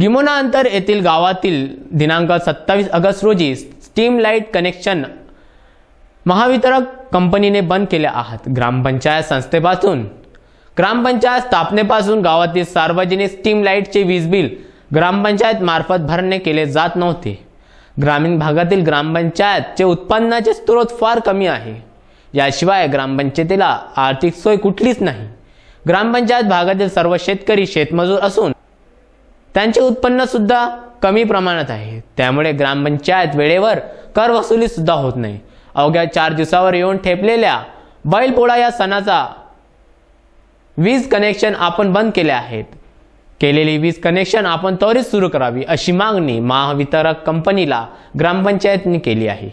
गिमोना अंतर येथील गावातील दिनांक सत्तावीस ऑगस्ट रोजी स्टीम लाईट कनेक्शन महावितरक कंपनीने बंद केले आहात ग्रामपंचायत संस्थेपासून ग्रामपंचायत स्थापनेपासून गावातील सार्वजनिक स्टीम लाईटचे वीज बिल ग्रामपंचायत मार्फत भरणे केले जात नव्हते ग्रामीण भागातील ग्रामपंचायतचे उत्पन्नाचे स्रोत फार कमी आहे याशिवाय ग्रामपंचायतीला आर्थिक सोय कुठलीच नाही ग्रामपंचायत भागातील सर्व शेतकरी शेतमजूर असून त्यांचे उत्पन्न सुद्धा कमी प्रमाणात आहे त्यामुळे ग्रामपंचायत वेळेवर कर वसुली सुद्धा होत नाही अवघ्या चार दिवसावर येऊन ठेपलेल्या बैलपोळा या सणाचा वीज कनेक्शन आपण बंद केले आहेत केलेली वीज कनेक्शन आपण त्वरित सुरू करावी अशी मागणी महावितरक कंपनीला ग्रामपंचायतने केली आहे